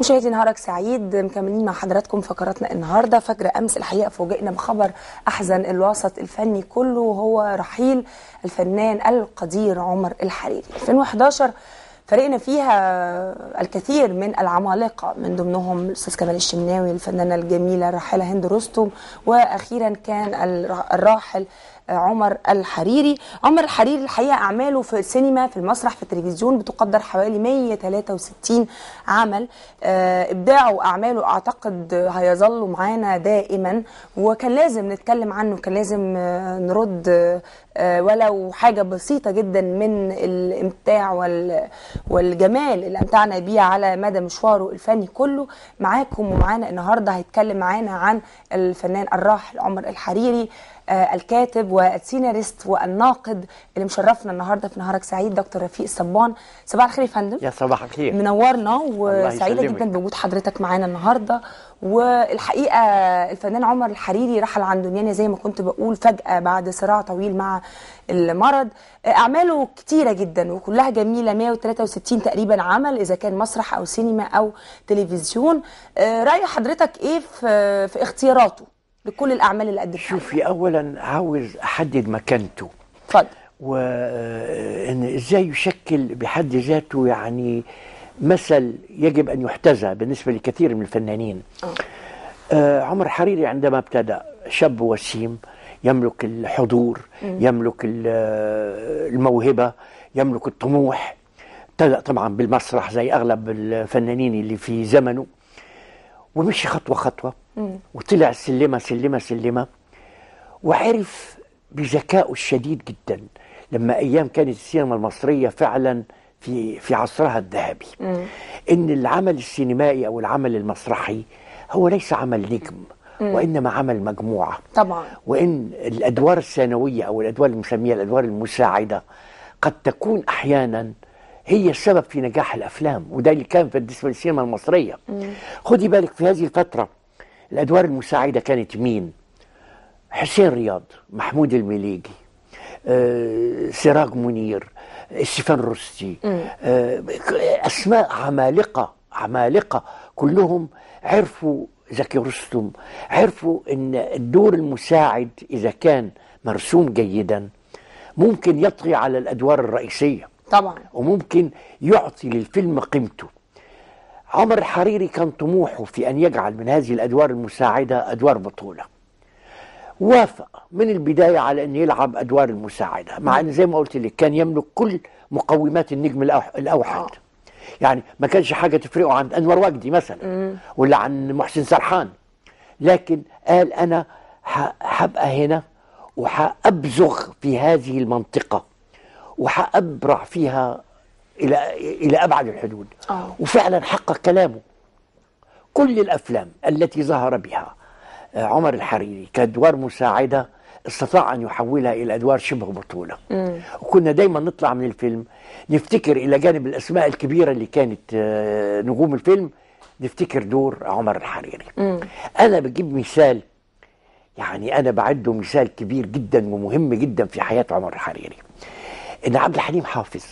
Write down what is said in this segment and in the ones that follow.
مشاهدي نهارك سعيد مكملين مع حضراتكم فقراتنا النهارده فجر امس الحقيقه فوجئنا بخبر احزن الوسط الفني كله هو رحيل الفنان القدير عمر الحريري 2011 فرقنا فيها الكثير من العمالقه من ضمنهم الاستاذ كمال الشمناوي الفنانه الجميله الراحله هند رستم واخيرا كان الراحل عمر الحريري عمر الحريري الحقيقه اعماله في السينما في المسرح في التلفزيون بتقدر حوالي 163 عمل آه، ابداعه واعماله اعتقد هيظل معانا دائما وكان لازم نتكلم عنه كان لازم آه، نرد آه، آه، ولو حاجه بسيطه جدا من الامتاع والجمال اللي امتعنا بيه على مدى مشواره الفني كله معاكم ومعانا النهارده هيتكلم معانا عن الفنان الراحل عمر الحريري آه، الكاتب والسيناريست والناقد اللي مشرفنا النهارده في نهارك سعيد دكتور رفيق الصبان صباح الخير يا فندم يا صباح الخير منورنا وسعيده جدا بوجود حضرتك معانا النهارده والحقيقه الفنان عمر الحريري رحل عن دنيانا زي ما كنت بقول فجاه بعد صراع طويل مع المرض آه، اعماله كتيره جدا وكلها جميله 163 تقريبا عمل اذا كان مسرح او سينما او تلفزيون آه، راي حضرتك ايه في, في اختياراته لكل الاعمال اللي قدمها شوفي اولا عاوز احدد مكانته اتفضل وان ازاي يشكل بحد ذاته يعني مثل يجب أن يحتذى بالنسبة لكثير من الفنانين آه, آه، عمر حريري عندما ابتدأ شاب وسيم يملك الحضور يملك آه، الموهبة يملك الطموح ابتدأ طبعا بالمسرح زي أغلب الفنانين اللي في زمنه ومشي خطوة خطوة وطلع سلمة سلمة سلمة وعرف بذكائه الشديد جدا لما أيام كانت السينما المصرية فعلا في في عصرها الذهبي ان العمل السينمائي او العمل المسرحي هو ليس عمل نجم وانما عمل مجموعه طبعا وان الادوار الثانويه او الادوار المسميه الادوار المساعده قد تكون احيانا هي السبب في نجاح الافلام وده اللي كان في السينما المصريه خدي بالك في هذه الفتره الادوار المساعده كانت مين حسين رياض محمود المليجي آه، سراج منير ستيفان روستي آه، أسماء عمالقة عمالقة كلهم عرفوا زكي رستم عرفوا أن الدور المساعد إذا كان مرسوم جيدا ممكن يطغي على الأدوار الرئيسية طبعا وممكن يعطي للفيلم قيمته عمر الحريري كان طموحه في أن يجعل من هذه الأدوار المساعدة أدوار بطولة وافق من البداية على أن يلعب أدوار المساعدة مع أن زي ما قلت لك كان يملك كل مقومات النجم الأوحد آه. يعني ما كانش حاجة تفرقه عند أنور وجدي مثلا ولا عن محسن سرحان لكن قال أنا هبقى هنا وحأبزغ في هذه المنطقة وحأبرع فيها إلى إلى أبعد الحدود آه. وفعلا حقق كلامه كل الأفلام التي ظهر بها عمر الحريري كأدوار مساعدة استطاع أن يحولها إلى أدوار شبه بطولة مم. وكنا دايما نطلع من الفيلم نفتكر إلى جانب الأسماء الكبيرة اللي كانت آه، نجوم الفيلم نفتكر دور عمر الحريري مم. أنا بجيب مثال يعني أنا بعده مثال كبير جدا ومهم جدا في حياة عمر الحريري إن عبد الحليم حافظ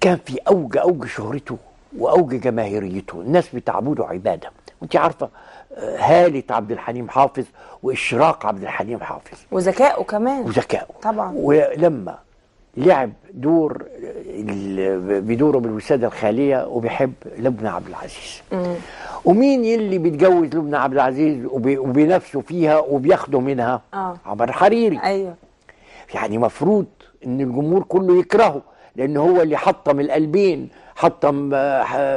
كان في أوج أوج شهرته وأوج جماهيريته الناس بتعبده عبادة وانت عارفة هاله عبد الحليم حافظ واشراق عبد الحليم حافظ وذكائه كمان وذكائه طبعا ولما لعب دور بدوره بالوساده الخاليه وبيحب لبنى عبد العزيز مم. ومين اللي بيتجوز لبنى عبد العزيز وبينافسه فيها وبياخده منها آه. عمر حريري ايوه يعني مفروض ان الجمهور كله يكرهه لان هو اللي حطم القلبين حطم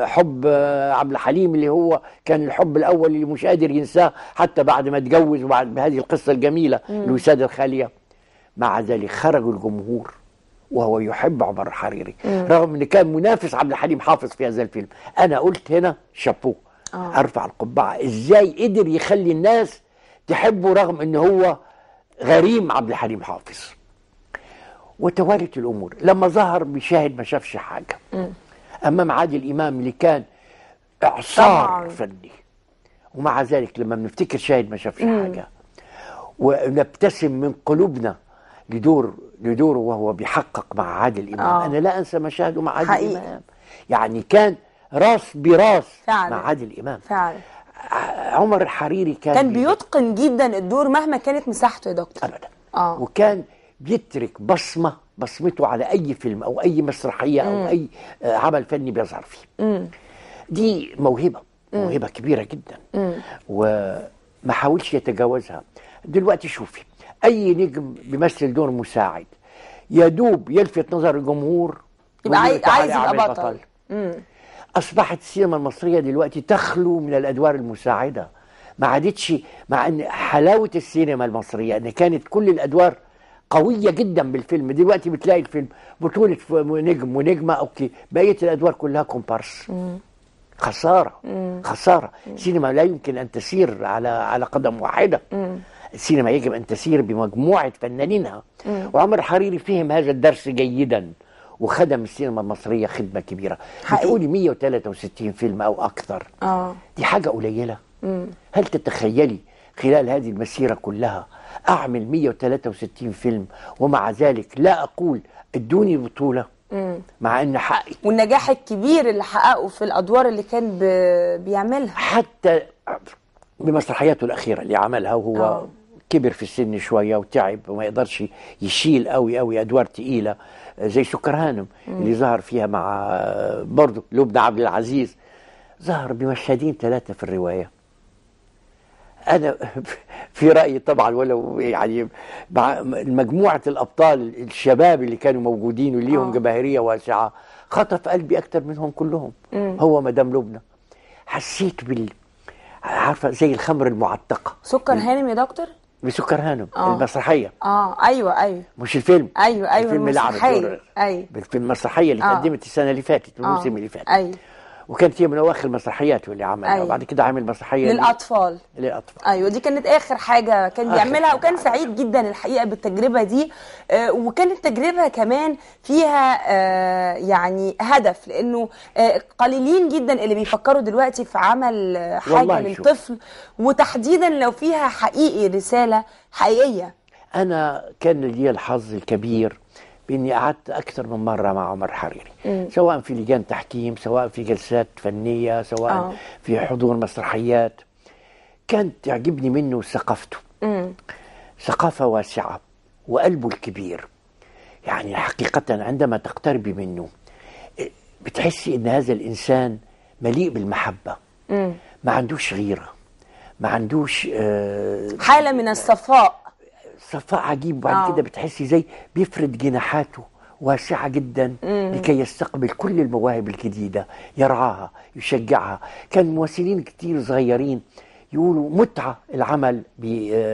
حب عبد الحليم اللي هو كان الحب الاول اللي مش قادر ينساه حتى بعد ما اتجوز وبعد بهذه القصه الجميله الوساده الخاليه مع ذلك خرج الجمهور وهو يحب عمر الحريري مم. رغم ان كان منافس عبد الحليم حافظ في هذا الفيلم انا قلت هنا شابوه آه. ارفع القبعه ازاي قدر يخلي الناس تحبه رغم ان هو غريم عبد الحليم حافظ وتوالت الامور لما ظهر بيشاهد ما شافش حاجه مم. امام عادل امام اللي كان اعصار طبعاً. فني ومع ذلك لما بنفتكر شاهد ما شافش حاجه ونبتسم من قلوبنا لدور لدوره وهو بيحقق مع عادل امام آه. انا لا انسى مشاهده مع عادل حقيقي. امام يعني كان راس براس فعلا. مع عادل امام فعلا عمر الحريري كان كان بيتقن جدا الدور مهما كانت مساحته يا دكتور ابدا آه. وكان بيترك بصمه بصمته على اي فيلم او اي مسرحيه او اي آه، عمل فني بيظهر فيه دي موهبه موهبه كبيره جدا وما حاولش يتجاوزها دلوقتي شوفي اي نجم بيمثل دور مساعد يدوب يلفت نظر الجمهور يبقى عايز عايز يبقى بطل اصبحت السينما المصريه دلوقتي تخلو من الادوار المساعده ما عادتش مع ان حلاوه السينما المصريه ان كانت كل الادوار قوية جدا بالفيلم دلوقتي بتلاقي الفيلم بطولة نجم ونجمة أوكي بقية الأدوار كلها كومبارس خسارة خسارة السينما لا يمكن أن تسير على على قدم واحدة السينما يجب أن تسير بمجموعة فنانينها وعمر حريري فهم هذا الدرس جيدا وخدم السينما المصرية خدمة كبيرة هتقولي بتقولي 163 فيلم أو أكثر آه. دي حاجة قليلة هل تتخيلي خلال هذه المسيرة كلها أعمل 163 فيلم ومع ذلك لا أقول ادوني بطولة مع أن حقي والنجاح الكبير اللي حققه في الأدوار اللي كان بيعملها حتى بمسرحياته الأخيرة اللي عملها وهو أوه. كبر في السن شويه وتعب وما يقدرش يشيل قوي قوي ادوار تقيله زي سكر هانم اللي ظهر فيها مع برضه لبنى عبد العزيز ظهر بمشهدين ثلاثه في الروايه انا في رايي طبعا ولو يعني مجموعه الابطال الشباب اللي كانوا موجودين وليهم آه. جماهيريه واسعه خطف قلبي اكتر منهم كلهم مم. هو مدام لبنى حسيت بال عارفه زي الخمر المعتقه سكر هانم يا دكتور بسكر هانم آه. المسرحيه اه ايوه ايوه مش الفيلم ايوه ايوه الفيلم اللي عمل ايوه الفيلم المسرحيه اللي آه. قدمت السنه اللي فاتت آه. الموسم اللي فات ايوه وكانت هي من اواخر المسرحيات واللي عملها أيوة. وبعد كده عامل مسرحيه للاطفال للاطفال ايوه دي كانت اخر حاجه كان بيعملها وكان سعيد جدا الحقيقه بالتجربه دي آه وكانت تجربه كمان فيها آه يعني هدف لانه آه قليلين جدا اللي بيفكروا دلوقتي في عمل آه، حاجه للطفل وتحديدا لو فيها حقيقي رساله حقيقيه انا كان لي الحظ الكبير باني قعدت اكثر من مره مع عمر حريري مم. سواء في لجان تحكيم سواء في جلسات فنيه سواء أوه. في حضور مسرحيات كانت تعجبني منه ثقافته ثقافه واسعه وقلبه الكبير يعني حقيقه عندما تقتربي منه بتحسي ان هذا الانسان مليء بالمحبه مم. ما عندوش غيره ما عندوش آه حاله من الصفاء صفاء عجيب وبعد آه. كده بتحسي زي بيفرد جناحاته واسعة جدا مم. لكي يستقبل كل المواهب الجديدة يرعاها يشجعها كان ممثلين كتير صغيرين يقولوا متعة العمل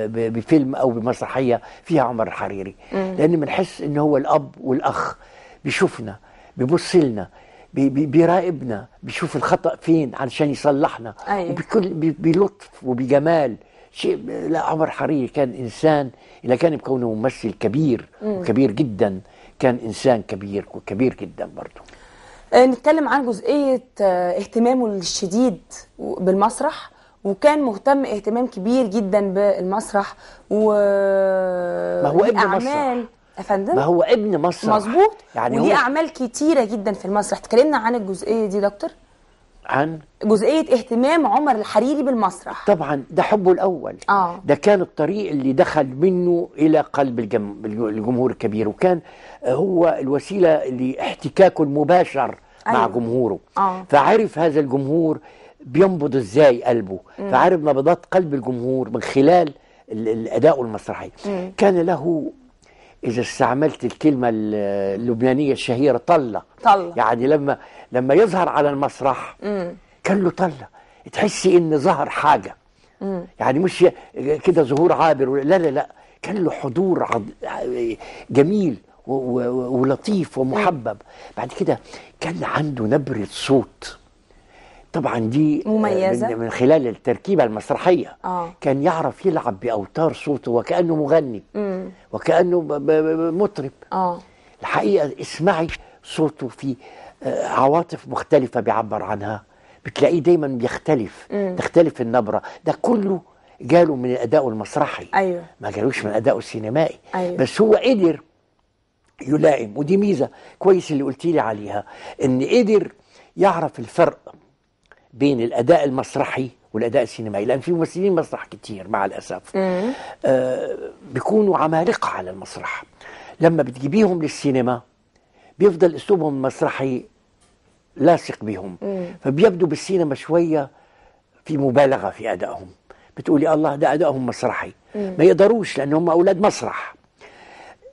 بفيلم أو بمسرحية فيها عمر الحريري مم. لأن بنحس إن هو الأب والأخ بيشوفنا بيبص لنا بيراقبنا بيشوف الخطأ فين علشان يصلحنا أيوة. وبكل بلطف وبجمال شيء لا عمر حريري كان انسان الا كان كونه ممثل كبير وكبير جدا كان انسان كبير وكبير جدا برضه آه، نتكلم عن جزئيه آه، اهتمامه الشديد بالمسرح وكان مهتم اهتمام كبير جدا بالمسرح و آه، ما هو ابن مسرح افندم ما هو ابن مسرح مظبوط يعني وليه هو... اعمال كتيره جدا في المسرح تكلمنا عن الجزئيه دي دكتور عن جزئية اهتمام عمر الحريري بالمسرح طبعا ده حبه الأول آه. ده كان الطريق اللي دخل منه إلى قلب الجم... الجمهور الكبير وكان هو الوسيلة لاحتكاكه المباشر أيوة. مع جمهوره آه. فعرف هذا الجمهور بينبض ازاي قلبه م. فعرف نبضات قلب الجمهور من خلال الأداء المسرحي م. كان له اذا استعملت الكلمه اللبنانيه الشهيره طله طله يعني لما لما يظهر على المسرح مم. كان له طله تحسي ان ظهر حاجه مم. يعني مش كده ظهور عابر لا لا لا كان له حضور عض... جميل ولطيف ومحبب بعد كده كان عنده نبره صوت طبعا دي آه، مميزة من, من خلال التركيبة المسرحية آه. كان يعرف يلعب بأوتار صوته وكأنه مغني مم. وكأنه مطرب آه. الحقيقة اسمعي صوته في آه، عواطف مختلفة بيعبر عنها بتلاقيه دايما بيختلف مم. تختلف النبرة ده كله جاله من الأداء المسرحي أيوه. ما جالوش من أداءه السينمائي أيوه. بس هو قدر يلائم ودي ميزة كويس اللي قلتي لي عليها إن قدر يعرف الفرق بين الاداء المسرحي والاداء السينمائي لان في ممثلين مسرح كتير مع الاسف آه بيكونوا عمالقه على المسرح لما بتجيبيهم للسينما بيفضل اسلوبهم المسرحي لاصق بهم فبيبدو بالسينما شويه في مبالغه في ادائهم بتقولي الله ده ادائهم مسرحي ما يقدروش لان هم اولاد مسرح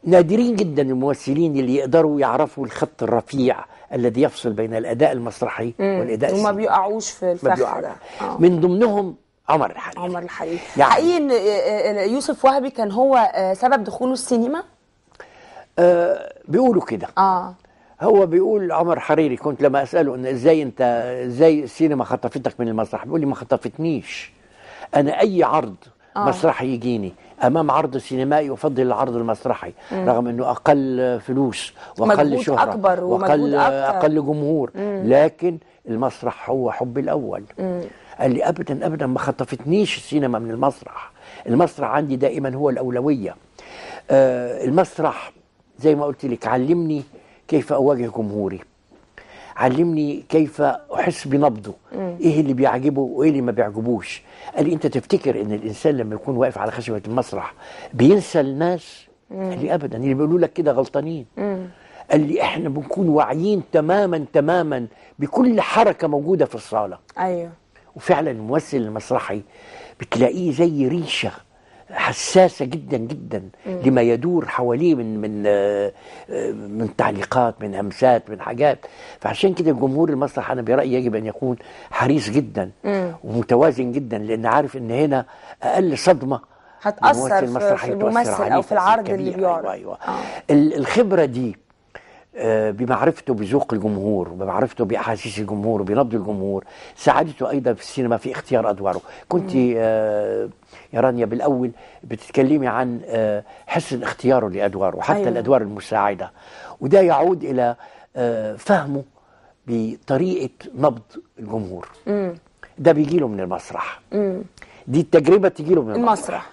نادرين جدا الممثلين اللي يقدروا يعرفوا الخط الرفيع الذي يفصل بين الاداء المسرحي والاداء وما بيقعوش في الفخ ده آه. من ضمنهم عمر الحريري عمر الحريري يعني حقيقي ان آه، آه، يوسف وهبي كان هو سبب دخوله السينما آه بيقولوا كده اه هو بيقول عمر حريري كنت لما اساله ان ازاي انت ازاي السينما خطفتك من المسرح بيقول لي ما خطفتنيش انا اي عرض آه. مسرحي يجيني امام عرض سينمائي افضل العرض المسرحي مم. رغم انه اقل فلوس واقل شهره أكبر واقل اقل جمهور مم. لكن المسرح هو حبي الاول مم. قال لي ابدا ابدا ما خطفتنيش السينما من المسرح المسرح عندي دائما هو الاولويه آه المسرح زي ما قلت لك علمني كيف اواجه جمهوري علمني كيف احس بنبضه مم. ايه اللي بيعجبه وايه اللي ما بيعجبوش قال لي انت تفتكر ان الانسان لما يكون واقف على خشبه المسرح بينسى الناس مم. قال لي ابدا اللي يعني بيقولوا لك كده غلطانين مم. قال لي احنا بنكون واعيين تماما تماما بكل حركه موجوده في الصاله ايوه وفعلا الممثل المسرحي بتلاقيه زي ريشه حساسة جدا جدا مم. لما يدور حواليه من من آه، آه، من تعليقات من همسات من حاجات فعشان كده جمهور المسرح أنا برأيي يجب أن يكون حريص جدا مم. ومتوازن جدا لأن عارف إن هنا أقل صدمة هتأثر في في الممثل أو في العرض اللي أيوة، أيوة، بيعرض أيوة أيوة. آه. الخبرة دي آه، بمعرفته بذوق الجمهور بمعرفته باحاسيس الجمهور وبنبض الجمهور ساعدته ايضا في السينما في اختيار ادواره كنت آه، يا رانيا بالاول بتتكلمي عن آه، حسن اختياره لادواره حتى أيوة. الادوار المساعده وده يعود الى فهمه بطريقه نبض الجمهور مم. ده بيجيله من المسرح مم. دي التجربه تجيله من المسرح, المسرح.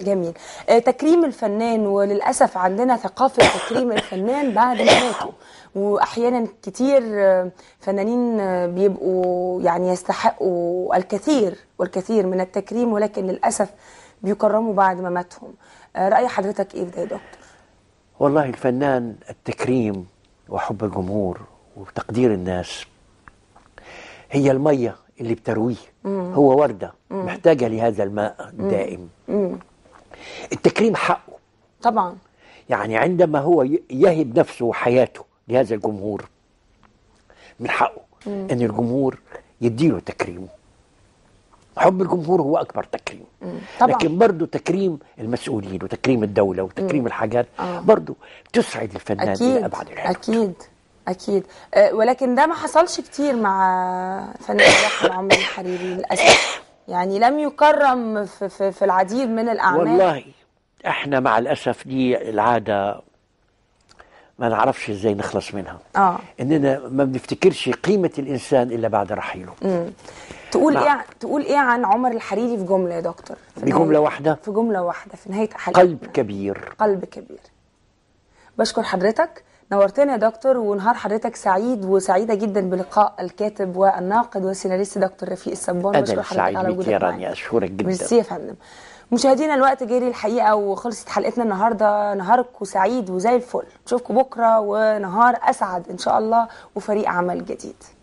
جميل آه، تكريم الفنان وللاسف عندنا ثقافه تكريم الفنان بعد مماته واحيانا كتير آه، فنانين آه، بيبقوا يعني يستحقوا الكثير والكثير من التكريم ولكن للاسف بيكرموا بعد مماتهم راي حضرتك ايه في ده يا دكتور والله الفنان التكريم وحب الجمهور وتقدير الناس هي الميه اللي بترويه هو وردة محتاجة لهذا الماء الدائم التكريم حقه طبعا يعني عندما هو يهب نفسه وحياته لهذا الجمهور من حقه مم. ان الجمهور يديله تكريمه حب الجمهور هو اكبر تكريم طبعا. لكن برضه تكريم المسؤولين وتكريم الدوله وتكريم مم. الحاجات آه. برضه تسعد الفنان أكيد. الى ابعد الحدود اكيد اكيد أه، ولكن ده ما حصلش كتير مع فنان الرحمن عمر الحريري للاسف يعني لم يكرم في, في, في العديد من الاعمال والله احنا مع الاسف دي العاده ما نعرفش ازاي نخلص منها اه اننا ما بنفتكرش قيمه الانسان الا بعد رحيله امم تقول مع... ايه تقول ايه عن عمر الحريري في جمله يا دكتور بجمله واحده في جمله واحده في نهايه حلقتنا قلب كبير قلب كبير بشكر حضرتك نورتنا يا دكتور ونهار حضرتك سعيد وسعيده جدا بلقاء الكاتب والناقد والسيناريست دكتور رفيق السبان بشكر حضرتك على وجودك معانا اشكرك جدا ميرسي يا فندم مشاهدينا الوقت جري الحقيقه وخلصت حلقتنا النهارده نهاركم سعيد وزي الفل نشوفكم بكره ونهار اسعد ان شاء الله وفريق عمل جديد